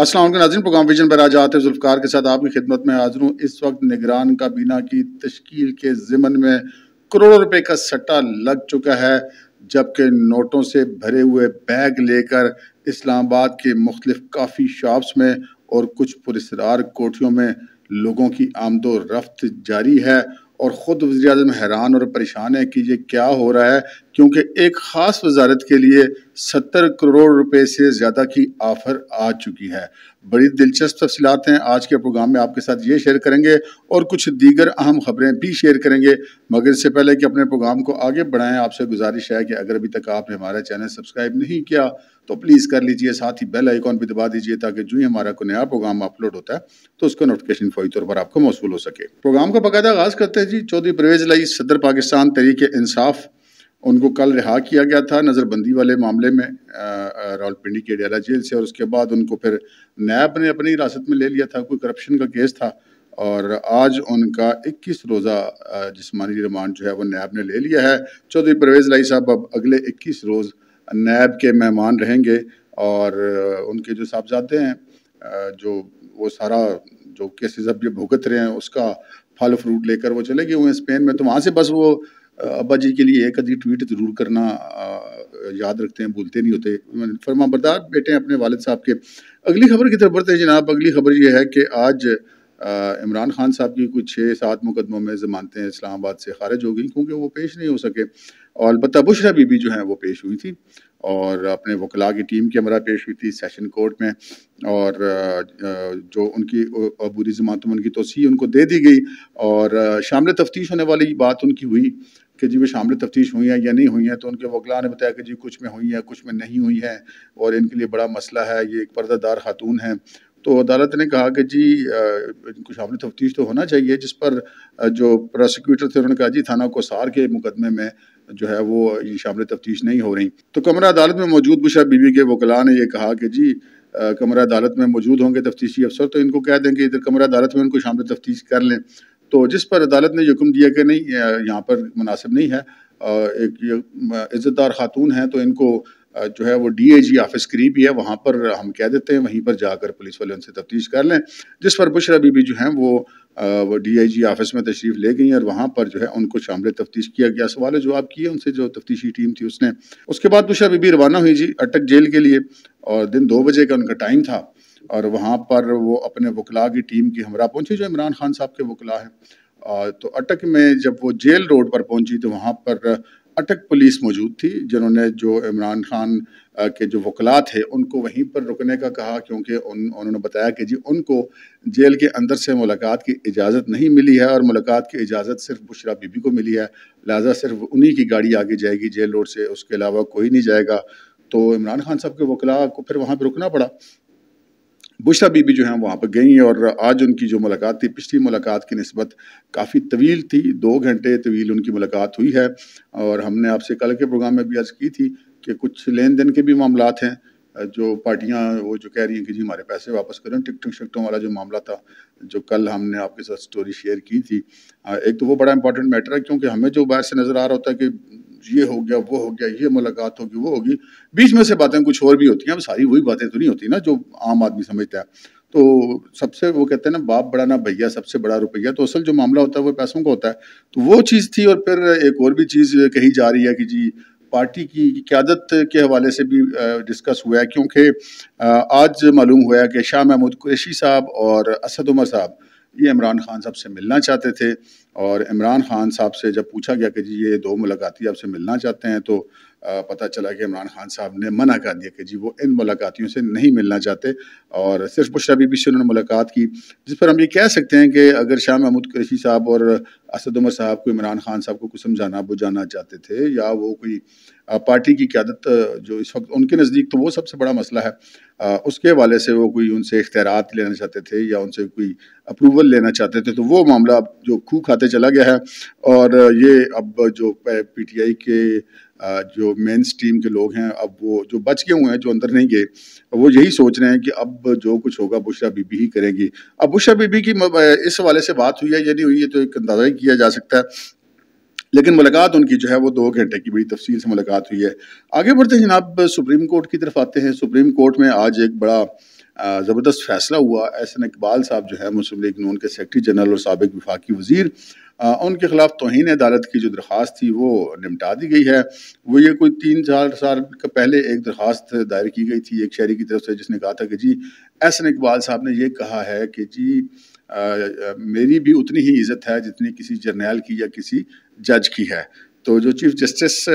Aslam नाजन programme vision पर आज आते जुल्फकार के साथ आपकी खिदमत में हाजिर हूँ इस वक्त निगरान काबीना की तश्कील के ज़िमन में करोड़ों रुपए का सट्टा लग चुका है जबकि नोटों से भरे हुए बैग लेकर इस्लामाबाद के मुख्तलिफ काफ़ी शॉप्स में और कुछ पुरसरार कोठियों में लोगों की आमदो रफ्त जारी है और ख़ुद वजी अजम हैरान और परेशान है कि ये क्या हो रहा है क्योंकि एक ख़ास वजारत के लिए सत्तर करोड़ रुपए से ज़्यादा की ऑफर आ चुकी है बड़ी दिलचस्प तफसीत हैं आज के प्रोग्राम में आपके साथ ये शेयर करेंगे और कुछ दीगर अहम खबरें भी शेयर करेंगे मगर इससे पहले कि अपने प्रोग्राम को आगे बढ़ाएं आपसे गुजारिश है कि अगर अभी तक आपने हमारा चैनल सब्सक्राइब नहीं किया तो प्लीज़ कर लीजिए साथ ही बेल आइकॉन भी दबा दीजिए ताकि जो ही हमारा कोई नया प्रोग्राम अपलोड होता है तो उसका नोटिफिकेशन फौरी तौर पर आपको मौसू हो सके प्रोग्राम का बाकायदा आगाज़ करते हैं जी चौधरी परवेज लाई सदर पाकिस्तान तरीके इंसाफ उनको कल रिहा किया गया था नज़रबंदी वाले मामले में रावलपिंडी के डेरा जेल से और उसके बाद उनको फिर नैब ने अपनी हिरासत में ले लिया था कोई करप्शन का केस था और आज उनका 21 रोज़ा जिसमानी रिमांड जो है वो नैब ने ले लिया है चौधरी परवेज़ लाई साहब अब अगले 21 रोज़ नैब के मेहमान रहेंगे और उनके जो साहबजादे हैं जो वो सारा जो केसेस अब ये भुगत रहे हैं उसका फल फ्रूट लेकर वो चले गए हुए हैं स्पेन में तो वहाँ से बस वो अब्बा जी के लिए एक अधिक ट्वीट ज़रूर करना याद रखते हैं भूलते नहीं होते फरमा बरदार बेटे अपने वालद साहब के अगली खबर की तरफ बढ़ते हैं जनाब अगली खबर ये है कि आज इमरान खान साहब की कुछ छः सात मुकदमों में जमानतें इस्लामाबाद से खारिज हो गई क्योंकि वो पेश नहीं हो सके और अलबत् बुशरा बीबी जो हैं वो पेश हुई थी और अपने वकला की टीम के हमरा पेश हुई थी सेशन कोर्ट में और जो उनकी अबूरी जमानतों में उनकी तोसी उनको दे दी गई और शामिल तफ्तीश होने वाली बात उनकी हुई कि जी वो शामिल तफ्तीश हुई हैं या नहीं हुई हैं तो उनके वकला ने बताया कि जी कुछ में हुई हैं कुछ में नहीं हुई हैं और इनके लिए बड़ा मसला है ये एक पर्दादार खातून हैं तो अदालत ने कहा कि जी इनको शामिल तफ्तीश तो होना चाहिए जिस पर जो प्रोसिक्यूटर थे उन्होंने कहा जी थाना को सार के मुकदमे में जो है वो ये शामिल तफ्तीश नहीं हो रही तो कमरा अदालत में मौजूद बुशा बीबी के वकला ने यह कहा कि जी कमरा अदालत में मौजूद होंगे तफ्तीशी अफसर तो इनको कह दें कि इधर कमरा अदालत में उनको शामिल तफ्तीश कर लें तो जिस पर अदालत ने हुक्म दिया कि नहीं यहाँ पर मुनासिब नहीं है एक इज़्ज़तदार ख़ातून हैं तो इनको जो है वो डी ए जी ऑफिस करीब ही है वहाँ पर हम कह देते हैं वहीं पर जाकर पुलिस वाले उनसे तफ्तीश कर लें जिस पर बुशरा बीबी जो हैं वो वो डी आई जी ऑफिस में तशरीफ़ ले गई और वहाँ पर जो है उनको शामिल तफ्तीश किया गया सवाल जवाब किए उनसे जो तफ्तीशी टीम थी उसने उसके बाद बुशरा बीबी रवाना हुई जी अटक जेल के लिए और दिन दो बजे का उनका टाइम था और वहाँ पर वो अपने वकला की टीम की हमरा पहुँची जो इमरान खान साहब के वकला हैं तो अटक में जब वो जेल रोड पर पहुँची तो वहाँ पर अटक पुलिस मौजूद थी जिन्होंने जो इमरान खान के जो वकला थे उनको वहीं पर रुकने का कहा क्योंकि उन उन्होंने बताया कि जी उनको जेल के अंदर से मुलाकात की इजाज़त नहीं मिली है और मुलाकात की इजाज़त सिर्फ बुशरा बीबी को मिली है लिहाजा सिर्फ उन्हीं की गाड़ी आगे जाएगी जेल रोड से उसके अलावा कोई नहीं जाएगा तो इमरान खान साहब के वकला को फिर वहाँ पर रुकना पड़ा बुशरा बीबी जो हैं वहाँ पर गई और आज उनकी जो मुलाकात थी पिछली मुलाकात की नस्बत काफ़ी तवील थी दो घंटे तवील उनकी मुलाकात हुई है और हमने आपसे कल के प्रोग्राम में भी अर्ज़ की थी कि कुछ लेन देन के भी मामला हैं जो पार्टियाँ वो जो कह रही हैं कि जी हमारे पैसे वापस करें टिकटों शिकटों वाला जो मामला था जो कल हमने आपके साथ स्टोरी शेयर की थी एक तो वो बड़ा इंपॉर्टेंट मैटर है क्योंकि हमें जो बाहर से नज़र आ रहा होता है कि ये हो गया वो हो गया ये मुलाकात होगी वो होगी बीच में से बातें कुछ और भी होती हैं अब सारी वही बातें तो नहीं होती ना जो आम आदमी समझता है तो सबसे वो कहते हैं ना बाप बड़ा ना भैया सबसे बड़ा रुपया तो असल जो मामला होता है वो पैसों का होता है तो वो चीज़ थी और फिर एक और भी चीज़ कही जा रही है कि जी पार्टी की क्यादत के हवाले से भी डिस्कस हुआ है क्योंकि आज मालूम हुआ है कि शाह महमूद कुरैशी साहब और असद उमर साहब ये इमरान खान साहब से मिलना चाहते थे और इमरान खान साहब से जब पूछा गया कि जी ये दो मुलाकाती आपसे मिलना चाहते हैं तो पता चला कि इमरान खान साहब ने मना कर दिया कि जी वो इन मुलाकातियों से नहीं मिलना चाहते और सिर्फ बुशरा बीबी से उन्होंने मुलाकात की जिस पर हम ये कह सकते हैं कि अगर शाह महमूद कुरैशी साहब और असद उमर साहब को इमरान खान साहब को कुछ समझाना बुझाना चाहते थे या वो कोई पार्टी की क्यादत जो इस वक्त उनके नज़दीक तो वो सबसे बड़ा मसला है उसके हवाले से वो कोई उनसे इख्तियारत लेना चाहते थे या उनसे कोई अप्रूवल लेना चाहते थे तो वो मामला अब जो खूह खाते चला गया है और ये अब जो पी टी आई के जो मेन स्ट्रीम के लोग हैं अब वो जो बच गए हुए हैं जो अंदर नहीं गए वो यही सोच रहे हैं कि अब जो कुछ होगा बुशरा बीबी ही करेंगी अब बुशरा बीबी की इस हवाले से बात हुई है या नहीं हुई है तो एक अंदाज़ा ही किया जा सकता है लेकिन मुलाकात उनकी जो है वो दो घंटे की बड़ी तफसील से मुलाकात हुई है आगे बढ़ते जनाब सुप्रीम कोर्ट की तरफ आते हैं सुप्रीम कोर्ट में आज एक बड़ा ज़बरदस्त फैसला हुआ एहसन इकबाल साहब जो है मुस्लिम लीग नून के सेक्रटरी जनरल और सबक विफाकी वजीर आ, उनके खिलाफ तोहन अदालत की जो दरख्वास्त थी वो निपटा दी गई है वो ये कोई तीन चार साल का पहले एक दरख्वास्त दायर की गई थी एक शहरी की तरफ से जिसने कहा था कि जी एहसन इकबाल साहब ने ये कहा है कि जी आ, आ, मेरी भी उतनी ही इज्जत है जितनी किसी जर्नैल की या किसी जज की है तो जो चीफ जस्टिस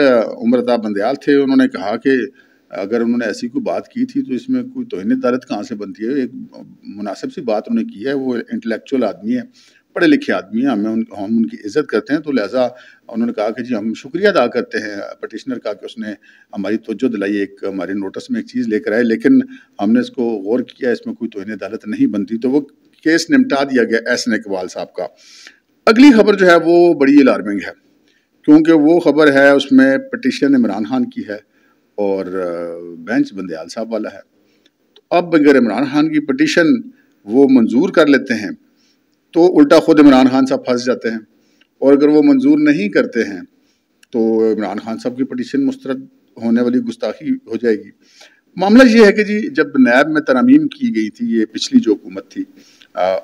उम्रता बंदयाल थे उन्होंने कहा कि अगर उन्होंने ऐसी कोई बात की थी तो इसमें कोई तोहन दारत कहाँ से बनती है एक मुनासिब सी बात उन्होंने की है वो इंटेलेक्चुअल आदमी है पढ़े लिखे आदमी हैं हमें उन हम उनकी इज्जत करते हैं तो लिहाजा उन्होंने कहा कि जी हम शुक्रिया अदा करते हैं पटिशनर का कि उसने हमारी तोज्जो दिलाई एक हमारे नोटिस में एक चीज़ लेकर आए लेकिन हमने इसको गौर किया इसमें कोई तोहन अदालत नहीं बनती तो वो केस निपटा दिया गया एस इकबाल साहब का अगली खबर जो है वो बड़ी अलार्मिंग है क्योंकि वो खबर है उसमें पटिशन इमरान खान की है और बेंच बंदयाल साहब वाला है तो अब अगर इमरान खान की पटिशन वो मंजूर कर लेते हैं तो उल्टा खुद इमरान खान साहब फंस जाते हैं और अगर वो मंजूर नहीं करते हैं तो इमरान खान साहब की पटिशन मुस्रद होने वाली गुस्ताखी हो जाएगी मामला ये है कि जी जब नैब में तरामीम की गई थी ये पिछली जो हुकूमत थी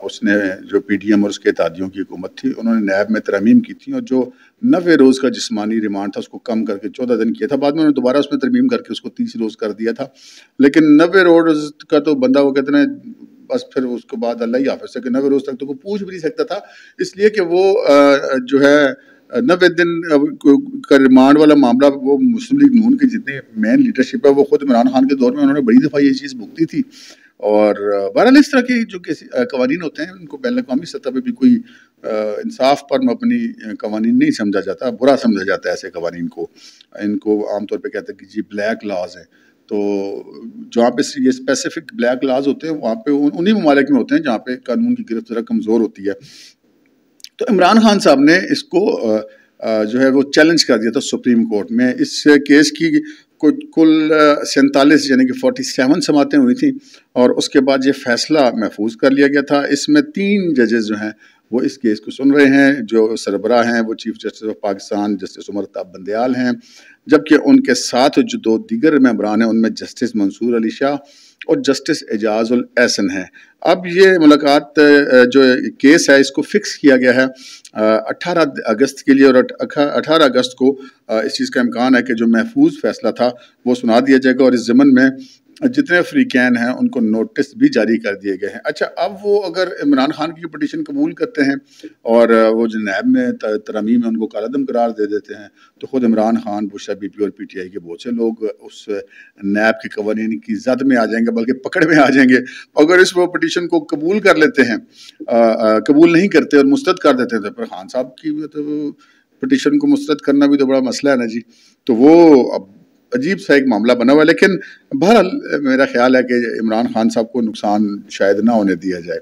उसने जो पी डी एम और उसके तादियों की हुकूमत थी उन्होंने नैब में तरमीम की थी और जो नबे रोज़ का जिसमानी रिमांड था उसको कम करके चौदह दिन किया था बाद में उन्होंने दोबारा उसमें तरमीम करके उसको तीस रोज़ कर दिया था लेकिन नबे रोज़ का तो बंदा वो कहते हैं बस फिर उसके बाद अल्लाह ही हाफिज कि नबे रोज़ तक तो वो पूछ भी नहीं सकता था इसलिए कि वो जो है नबे दिन का रिमांड वाला मामला वो मुस्लिम लीग नून के जितने मेन लीडरशिप है वो खुद इमरान खान के दौर में उन्होंने बड़ी दफ़ा ये चीज़ भुगती थी और बहरहाल इस तरह के जो कवानी होते हैं उनको बैन अवी सतह पर भी कोई इंसाफ पर मबनी कवानी नहीं समझा जाता बुरा समझा जाता है ऐसे कवानीन को इनको आमतौर पर कहते हैं कि जी ब्लैक लॉज हैं तो जहाँ पे ये स्पेसिफिक ब्लैक लाज होते हैं वहाँ पे उन्हीं ममालिक में होते हैं जहाँ पे कानून की गिरफ्त ज़रा कमज़ोर होती है तो इमरान खान साहब ने इसको जो है वो चैलेंज कर दिया था सुप्रीम कोर्ट में इस केस की कुल कुल सैंतालीस यानी कि फोर्टी सेवन समातें हुई थी और उसके बाद ये फैसला महफूज कर लिया गया था इसमें तीन जजेज़ जो हैं वो इस केस को सुन रहे हैं जो सरबरा हैं वो chief justice of Pakistan justice Umar ताब बंदयाल हैं जबकि उनके साथ जो दो दीगर मम्बरान हैं उनमें जस्टिस मंसूर अली शाह और जस्टिस एजाज उल एहसन हैं अब ये मुलाकात जो केस है इसको फिक्स किया गया है 18 अगस्त के लिए और 18 अगस्त को इस चीज़ का इम्कान है कि जो महफूज फैसला था वो सुना दिया जाएगा और इस ज़मन में जितने अफ्रीकैन हैं उनको नोटिस भी जारी कर दिए गए हैं अच्छा अब वो अगर इमरान खान की पटिशन कबूल करते हैं और वो जो नैब में तरमीम में उनको कालादम करार दे देते हैं तो ख़ुद इमरान खान बुशा बी पी और पी टी आई के बहुत से लोग उस नैब के कवानीन की जद में आ जाएंगे बल्कि पकड़ में आ जाएंगे अगर इस वो पटिशन को कबूल कर लेते हैं कबूल नहीं करते और मुस्तद कर देते हैं तो फिर खान साहब की मतलब तो पटिशन को मुस्तद करना भी तो बड़ा मसला है ना जी तो वो अब अजीब सा एक मामला बना हुआ है लेकिन बहरहाल मेरा ख्याल है कि इमरान खान साहब को नुकसान शायद ना होने दिया जाए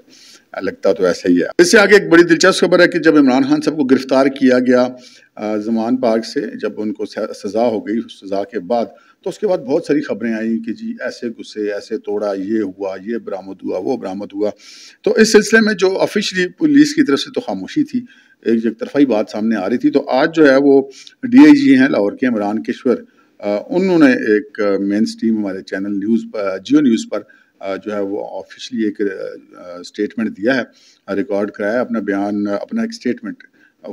लगता तो ऐसा ही है इससे आगे एक बड़ी दिलचस्प खबर है कि जब इमरान खान साहब को गिरफ्तार किया गया जमान पार्क से जब उनको सज़ा हो गई सज़ा के बाद तो उसके बाद बहुत सारी खबरें आई कि जी ऐसे गुस्से ऐसे तोड़ा ये हुआ ये बरामद हुआ वो बरामद हुआ तो इस सिलसिले में जो ऑफिशली पुलिस की तरफ से तो खामोशी थी एक एक तरफा ही बात सामने आ रही थी तो आज जो है वो डी आई जी हैं लाहौर के इमरान किश्वर उन्होंने एक मेन स्ट्रीम हमारे चैनल न्यूज़ पर जियो न्यूज़ पर जो है वो ऑफिशली एक स्टेटमेंट दिया है रिकॉर्ड कराया अपना बयान अपना एक स्टेटमेंट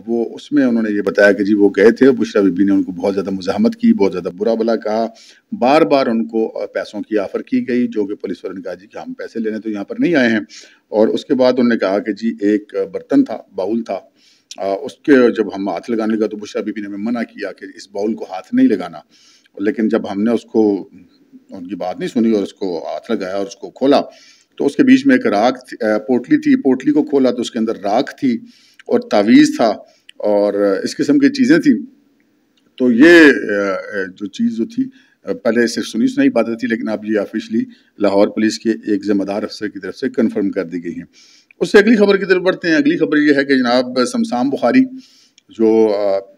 वो उसमें उन्होंने ये बताया कि जी वो गए थे बुशरा बीबी ने उनको बहुत ज़्यादा मुजामत की बहुत ज़्यादा बुरा भला कहा बार बार उनको पैसों की ऑफर की गई जो कि पुलिस वाले ने कहा जी कि हम पैसे लेने तो यहाँ पर नहीं आए हैं और उसके बाद उन्होंने कहा कि जी एक बर्तन था बाउल था आ, उसके जब हम हाथ लगाने लगा तो बुशरा बीबी ने हमें मना किया कि इस बाउल को हाथ नहीं लगाना लेकिन जब हमने उसको उनकी बात नहीं सुनी और उसको हाथ लगाया और उसको खोला तो उसके बीच में एक राख पोटली थी पोटली को खोला तो उसके अंदर राख थी और तावीज़ था और इस किस्म की चीज़ें थी तो ये जो चीज़ जो थी पहले सिर्फ सुनी सुनाई बातें थी लेकिन अब ये ऑफिशली लाहौर पुलिस के एक ज़िम्मेदार अफसर की तरफ से कन्फर्म कर दी गई हैं उससे अगली खबर की तरफ बढ़ते हैं अगली खबर ये है कि जनाब शमसाम बुखारी जो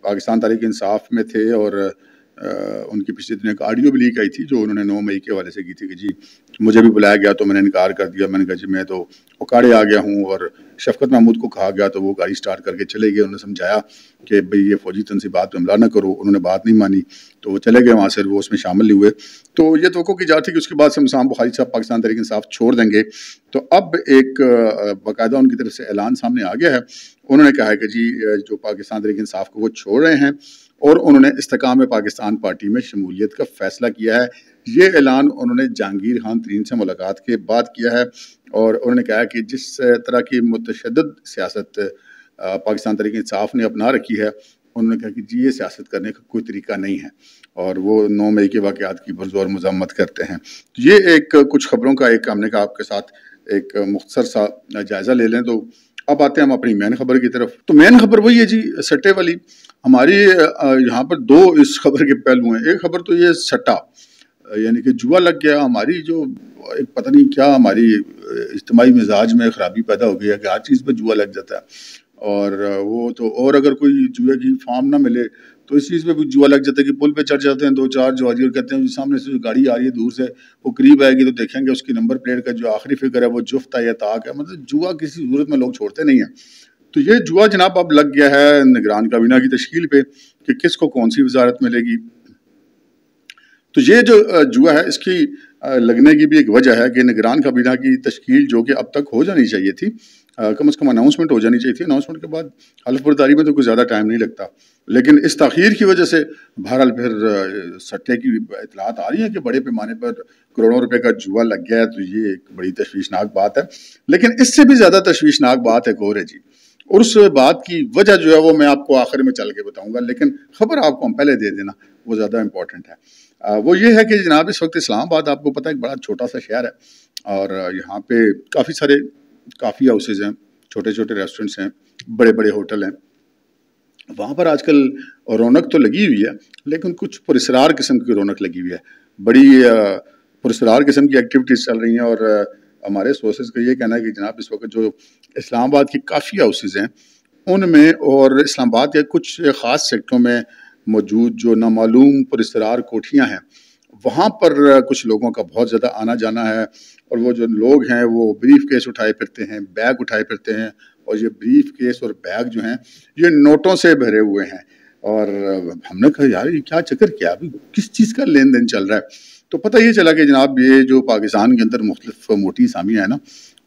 पाकिस्तान तारीख इंसाफ में थे और उनकी पिछले दिन एक ऑडियो भी लीक आई थी जो उन्होंने नौ मई के हवाले से की थी कि जी मुझे भी बुलाया गया तो मैंने इनकार कर दिया मैंने कहा जी मैं तो उकाड़े आ गया हूँ और शफकत महमूद को कहा गया तो वो गाड़ी स्टार्ट करके चले गए उन्होंने समझाया कि भाई ये फौजी बात पर हमला ना करो उन्होंने बात नहीं मानी तो वो चले गए वहाँ से वो उसमें शामिल नहीं हुए तो ये तो की जा थी कि उसके बाद से मुसाम बुखारी साहब पाकिस्तान तरीके साफ छोड़ देंगे तो अब एक बाकायदा उनकी तरफ से ऐलान सामने आ गया है उन्होंने कहा है कि जी जो पाकिस्तान तरीके इंसाफ को वो छोड़ रहे हैं और उन्होंने इस्तकाम पाकिस्तान पार्टी में शमूलियत का फैसला किया है ये ऐलान उन्होंने जहांगीर खान तरीन से मुलाकात के बाद किया है और उन्होंने कहा कि जिस तरह की मतशद सियासत पाकिस्तान तरीके इंसाफ ने अपना रखी है उन्होंने कहा कि जी ये सियासत करने का कोई तरीका नहीं है और वो नौ मई के वाक़ात की बरजोर मजम्मत करते हैं तो ये एक कुछ खबरों का एक हमने कहा आपके साथ एक मुख्तर सा जायज़ा ले लें तो अब आते हैं हम अपनी मेन खबर की तरफ तो मेन खबर वही है जी सट्टे वाली हमारी यहाँ पर दो इस खबर के पहलू हैं एक खबर तो ये सट्टा यानी कि जुआ लग गया हमारी जो एक पता नहीं क्या हमारी इज्तमाही मिजाज में ख़राबी पैदा हो गई है कि हर चीज़ पर जुआ लग जाता है और वो तो और अगर कोई जुए की फार्म ना मिले तो इस चीज़ पे भी जुआ लग जाता है कि पुल पे चढ़ जाते हैं दो चार जवाजी और कहते हैं जो सामने से जो गाड़ी आ रही है दूर से वो करीब आएगी तो देखेंगे उसकी नंबर प्लेट का जो आखिरी फिगर है वो जुफ्त है या ताक है मतलब जुआ किसी सूरत में लोग छोड़ते नहीं हैं तो ये जुआ जनाब अब लग गया है निगरान काबीना की तश्कील पर कि किसको कौन सी वजारत मिलेगी तो ये जो जुआ है इसकी लगने की भी एक वजह है कि निगरान काबीना की तश्ील जो कि अब तक हो जानी चाहिए थी कम अज़ कम अनाउंसमेंट हो जानी चाहिए थी अनाउंसमेंट के बाद हल्फबरदारी में तो कुछ ज़्यादा टाइम नहीं लगता लेकिन इस तखीर की वजह से बहरहाल फिर सट्टे की इतलात आ रही है कि बड़े पैमाने पर करोड़ों रुपए का जुआ लग गया है तो ये एक बड़ी तशवीशनाक बात है लेकिन इससे भी ज़्यादा तशवीशनाक बात है गोरे जी और उस बात की वजह जो है वो मैं आपको आखिर में चल के बताऊँगा लेकिन खबर आपको हम पहले दे देना वो ज़्यादा इम्पॉर्टेंट है आ, वो ये है कि जनाब इस वक्त इस्लामाबाद आपको पता है एक बड़ा छोटा सा शहर है और यहाँ पे काफ़ी सारे काफ़ी हाउसेज हैं छोटे छोटे रेस्टोरेंट्स हैं बड़े बड़े होटल हैं वहाँ पर आजकल रौनक तो लगी हुई है लेकिन कुछ पुरसरार किस्म की रौनक लगी हुई है बड़ी पुरसरार किस्म की एक्टिविटीज़ चल रही हैं और हमारे सोर्सेज का ये कहना है कि जनाब इस वक्त जो इस्लामाबाद की काफ़ी हाउसेज हैं उनमें और इस्लामाबाद के कुछ ख़ास सेक्टरों में मौजूद जो नामालूम पुरसरार कोठियाँ हैं वहाँ पर कुछ लोगों का बहुत ज़्यादा आना जाना है और वो जो लोग हैं वो ब्रीफ केस उठाए फिरते हैं बैग उठाए फिरते हैं और ये ब्रीफ केस और बैग जो हैं ये नोटों से भरे हुए हैं और हमने कहा यार ये क्या चक्कर क्या अभी किस चीज़ का लेन देन चल रहा है तो पता ये चला कि जनाब ये जो पाकिस्तान के अंदर मुख्तफ मोटी सामियाँ हैं ना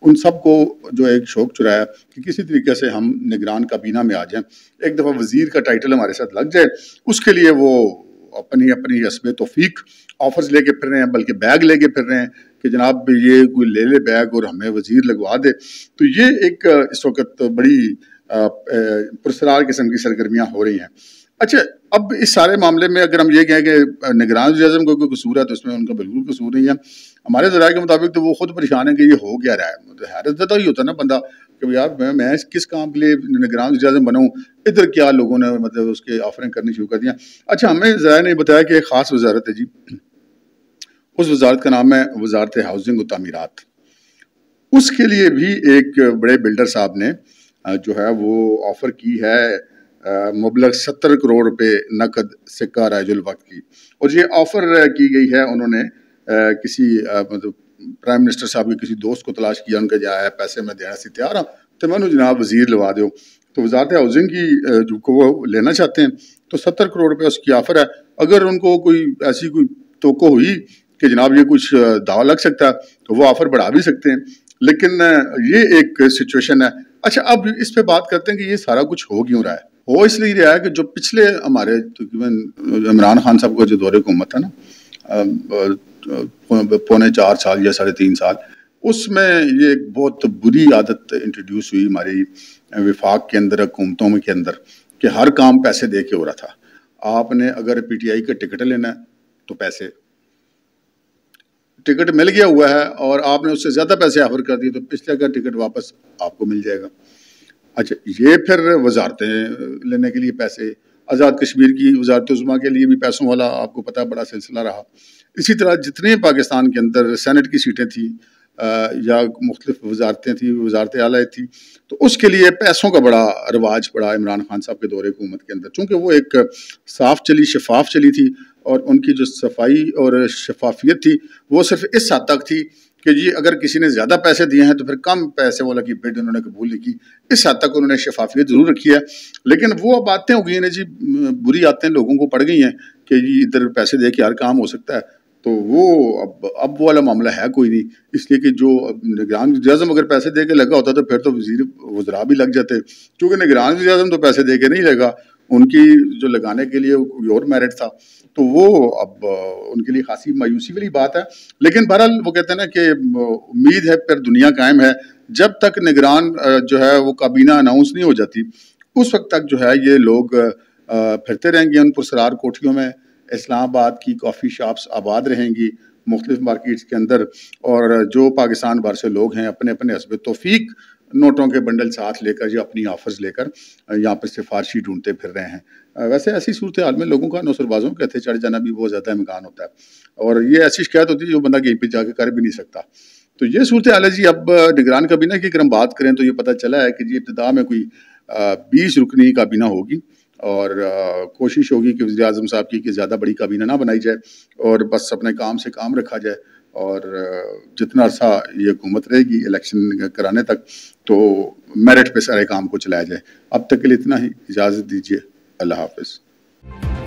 उन सब को जो एक शौक चुराया कि किसी तरीके से हम निगरान काबीना में आ जाएं एक दफ़ा वज़ीर का टाइटल हमारे साथ लग जाए उसके लिए वो अपनी अपनी हसब तोफ़ीक ऑफर्स लेके फिर रहे हैं बल्कि बैग लेके फिर रहे हैं कि जनाब ये कोई ले ले बैग और हमें वजीर लगवा दे तो ये एक इस वक्त बड़ी पुरसरार किस्म की सरगर्मियाँ हो रही हैं अच्छा अब इस सारे मामले में अगर हम ये कहें कि निगरान अजम को कोई कसूर है तो इसमें उनका बिल्कुल कसूर नहीं है हमारे जरा के मुताबिक तो वो खुद परेशान है कि ये हो क्या रहा है तो हैरत ज़दा ही होता है ना बंदा कि यार मैं मैं किस काम के लिए निगरान इजाजम बनाऊँ इधर क्या लोगों ने मतलब उसके ऑफरें करनी शुरू कर दिया अच्छा हमें ज़रा ने बताया कि एक ख़ास वजारत है जी उस वजारत का नाम है वजारत हाउसिंग व तमीरत उसके लिए भी एक बड़े बिल्डर साहब ने जो है वो ऑफ़र की है मुबलक सत्तर करोड़ रुपये नकद सिक्का रायजुल वक्त की और ये ऑफ़र की गई है उन्होंने किसी मतलब प्राइम मिनिस्टर साहब के किसी दोस्त को तलाश किया उनके जाया है पैसे मैं देना से तैयार हाँ तो उन्होंने जनाब वजीर लवा दो तो वजारत हाउसिंग की जो को वो लेना चाहते हैं तो सत्तर करोड़ रुपया उसकी ऑफर है अगर उनको कोई ऐसी कोई तो हुई कि जनाब ये कुछ दावा लग सकता है तो वो ऑफर बढ़ा भी सकते हैं लेकिन ये एक सिचुएशन है अच्छा अब इस पर बात करते हैं कि ये सारा कुछ हो क्यों रहा है हो इसलिए रहा है कि जो पिछले हमारे तकरीबन तो इमरान खान साहब का जो दौरे हुकूमत था ना पौने चार साल या साढ़े तीन साल उसमें ये एक बहुत बुरी आदत इंट्रोड्यूस हुई हमारी विफाक के अंदर हुकूमतों के अंदर कि हर काम पैसे दे के हो रहा था आपने अगर पीटीआई का टिकट लेना है तो पैसे टिकट मिल गया हुआ है और आपने उससे ज़्यादा पैसे ऑफर कर दिए तो पिछले का टिकट वापस आपको मिल जाएगा अच्छा ये फिर वजारतें लेने के लिए पैसे आज़ाद कश्मीर की वजारत उजमा के लिए भी पैसों वाला आपको पता बड़ा सिलसिला रहा इसी तरह जितने पाकिस्तान के अंदर सेनेट की सीटें थी या मुख्तफ वजारतें थी वजारत आलाए थी तो उसके लिए पैसों का बड़ा रवाज पड़ा इमरान खान साहब के दौरे हुकूमत के अंदर चूँकि वो एक साफ चली शफाफ चली थी और उनकी जो सफाई और शफाफियत थी वो सिर्फ इस हद तक थी कि जी अगर किसी ने ज़्यादा पैसे दिए हैं तो फिर कम पैसे वाला की बिड उन्होंने कबूल नहीं की इस हद तक उन्होंने शफाफियत ज़रूर रखी है लेकिन वो अब आते हो गई ना जी बुरी आते हैं लोगों को पड़ गई हैं कि जी इधर पैसे दे के हर काम हो सकता है तो वो अब अब वाला मामला है कोई नहीं इसलिए कि जो निगरान जजम अगर पैसे दे के लगा होता तो फिर तो वजीर वजरा भी लग जाते क्योंकि निगरान जजम तो पैसे दे के नहीं लगा उनकी जो लगाने के लिए कोई और मेरिट था तो वो अब उनके लिए खासी मायूसी वाली बात है लेकिन बहरहाल वो कहते हैं ना कि उम्मीद है पर दुनिया कायम है जब तक निगरान जो है वो काबीना अनाउंस नहीं हो जाती उस वक्त तक जो है ये लोग फिरते रहेंगे उन पुरसरार कोठियों में इस्लामाबाद की कॉफ़ी शॉप्स आबाद रहेंगी मुख्तफ मार्केट्स के अंदर और जो पाकिस्तान भर से लोग हैं अपने अपने हसब तोफ़ीक नोटों के बंडल साथ लेकर या अपनी ऑफर्स लेकर यहाँ पर सिफारशी ढूंढते फिर रहे हैं वैसे ऐसी सूरत हाल में लोगों का नौसरबाजों के हथे चढ़ जाना भी बहुत ज़्यादा इम्कान होता है और ये ऐसी शिकायत होती है जो बंदा कहीं पर जाकर कर भी नहीं सकता तो ये सूरत हाल है जी अब निगरान काबीना की अगर हम बात करें तो ये पता चला है कि जी इब्तदा में कोई बीस रुकनी काबीना होगी और कोशिश होगी कि वजी अजम साहब की कि ज़्यादा बड़ी काबीना ना बनाई जाए और बस अपने काम से काम रखा जाए और जितना सा ये हुकूमत रहेगी इलेक्शन कराने तक तो मेरिट पे सारे काम को चलाया जाए अब तक के लिए इतना ही इजाज़त दीजिए अल्लाह हाफिज़